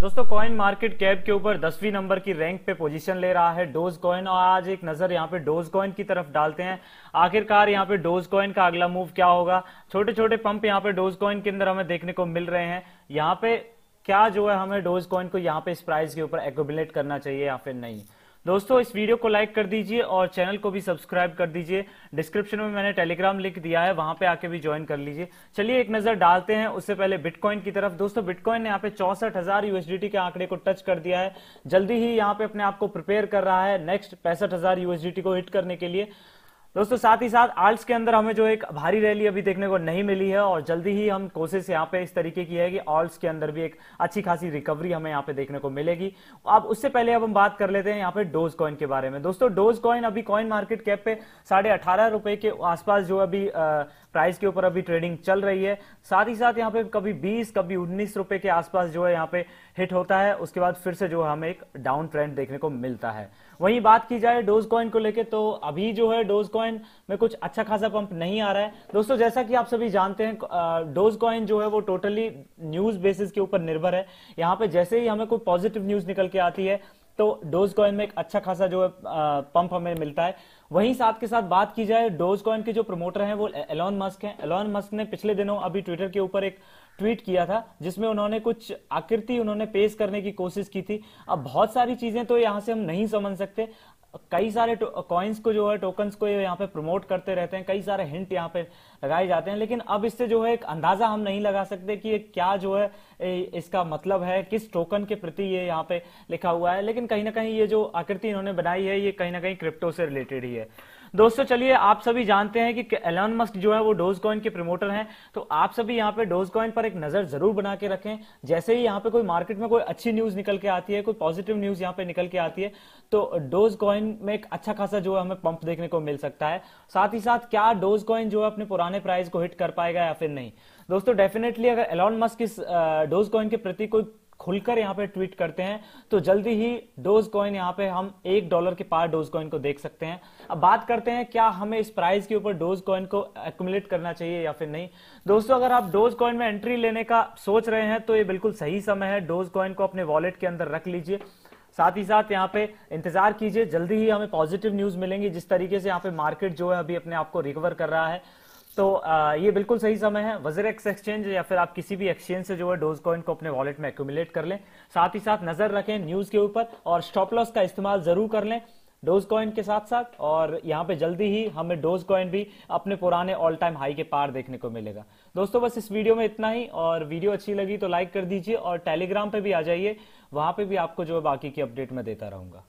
दोस्तों coin market cap के ऊपर दसवीं नंबर की रैंक पे पोजीशन ले रहा है डोज कॉइन और आज एक नजर यहाँ पे डोज कॉइन की तरफ डालते हैं आखिरकार यहाँ पे डोज कॉइन का अगला मूव क्या होगा छोटे छोटे पंप यहाँ पे डोज कॉइन के अंदर हमें देखने को मिल रहे हैं यहाँ पे क्या जो है हमें डोज कॉइन को यहाँ पे इस प्राइस के ऊपर एकोबिलेट करना चाहिए या फिर नहीं दोस्तों इस वीडियो को लाइक कर दीजिए और चैनल को भी सब्सक्राइब कर दीजिए डिस्क्रिप्शन में मैंने टेलीग्राम लिंक दिया है वहां पे आके भी ज्वाइन कर लीजिए चलिए एक नजर डालते हैं उससे पहले बिटकॉइन की तरफ दोस्तों बिटकॉइन ने यहाँ पे चौसठ हजार यूएसडीटी के आंकड़े को टच कर दिया है जल्दी ही यहाँ पे अपने आप को प्रिपेयर कर रहा है नेक्स्ट पैंसठ हजार यूएसडीटी को हिट करने के लिए दोस्तों साथ ही साथ आर्ट्स के अंदर हमें जो एक भारी रैली अभी देखने को नहीं मिली है और जल्दी ही हम कोशिश यहाँ पे इस तरीके की है कि आर्ट्स के अंदर भी एक अच्छी खासी रिकवरी हमें यहाँ पे देखने को मिलेगी अब उससे पहले अब हम बात कर लेते हैं यहाँ पे डोज कॉइन के बारे में दोस्तों डोज कॉइन अभी कॉइन मार्केट कैप पे साढ़े अठारह रुपए के आसपास जो अभी आ, प्राइस के ऊपर अभी ट्रेडिंग चल रही है साथ ही साथ यहाँ पे कभी 20 कभी उन्नीस रुपए के आसपास जो है यहाँ पे हिट होता है उसके बाद फिर से जो हमें एक डाउन ट्रेंड देखने को मिलता है वहीं बात की जाए डोज कॉइन को लेके तो अभी जो है डोज कॉइन कॉइन में कुछ अच्छा खासा पंप नहीं आ रहा है दोस्तों जैसा कि आप सभी जानते हैं डोज कॉइन जो है वो टोटली न्यूज बेसिस के ऊपर निर्भर है यहाँ पे जैसे ही हमें कोई पॉजिटिव न्यूज निकल के आती है तो डोज कॉइन में एक अच्छा खासा जो है पंप हमें मिलता है वहीं साथ के साथ बात की जाए डोज कॉइन के जो प्रमोटर हैं वो एलॉन मस्क हैं एलॉन मस्क ने पिछले दिनों अभी ट्विटर के ऊपर एक ट्वीट किया था जिसमें उन्होंने कुछ आकृति उन्होंने पेश करने की कोशिश की थी अब बहुत सारी चीजें तो यहाँ से हम नहीं समझ सकते कई सारे कॉइन्स को जो है टोकन्स को यहाँ पे प्रमोट करते रहते हैं कई सारे हिंट यहाँ पे लगाए जाते हैं लेकिन अब इससे जो है एक अंदाजा हम नहीं लगा सकते कि ये क्या जो है इसका मतलब है किस टोकन के प्रति ये यहाँ पे लिखा हुआ है लेकिन कहीं ना कहीं ये जो आकृति इन्होंने बनाई है ये कहीं ना कहीं क्रिप्टो से रिलेटेड ही है दोस्तों चलिए आप सभी जानते हैं कि एलन मस्क जो है वो डोज कॉइन के प्रमोटर हैं तो आप सभी यहाँ पे डोज कॉइन पर एक नजर जरूर बना के रखें जैसे ही यहाँ पे कोई मार्केट में कोई अच्छी न्यूज निकल के आती है कोई पॉजिटिव न्यूज यहाँ पे निकल के आती है तो डोज कॉइन में एक अच्छा खासा जो है हमें पंप देखने को मिल सकता है साथ ही साथ क्या डोज कॉइन जो है अपने पुराने प्राइस को हिट कर पाएगा या फिर नहीं दोस्तों डेफिनेटली अगर एलॉन मस्क इस डोज कॉइन के प्रति कोई खुलकर यहाँ पे ट्वीट करते हैं तो जल्दी ही डोज कॉइन यहाँ पे हम एक डॉलर के पार डोज कॉइन को देख सकते हैं अब बात करते हैं क्या हमें इस प्राइस के ऊपर डोज कॉइन को एक्यूमुलेट करना चाहिए या फिर नहीं दोस्तों अगर आप डोज कॉइन में एंट्री लेने का सोच रहे हैं तो ये बिल्कुल सही समय है डोज कॉइन को अपने वॉलेट के अंदर रख लीजिए साथ ही साथ यहाँ पे इंतजार कीजिए जल्दी ही हमें पॉजिटिव न्यूज मिलेंगी जिस तरीके से यहाँ पे मार्केट जो है अभी अपने आप को रिकवर कर रहा है तो आ, ये बिल्कुल सही समय है वजर एक्स एक्सचेंज या फिर आप किसी भी एक्सचेंज से जो है डोज कॉइन को अपने वॉलेट में एक्यूमुलेट कर लें साथ ही साथ नजर रखें न्यूज के ऊपर और स्टॉप लॉस का इस्तेमाल जरूर कर लें डोज कॉइन के साथ साथ और यहाँ पे जल्दी ही हमें डोज कॉइन भी अपने पुराने ऑल टाइम हाई के पार देखने को मिलेगा दोस्तों बस इस वीडियो में इतना ही और वीडियो अच्छी लगी तो लाइक कर दीजिए और टेलीग्राम पे भी आ जाइए वहां पे भी आपको जो है बाकी की अपडेट मैं देता रहूंगा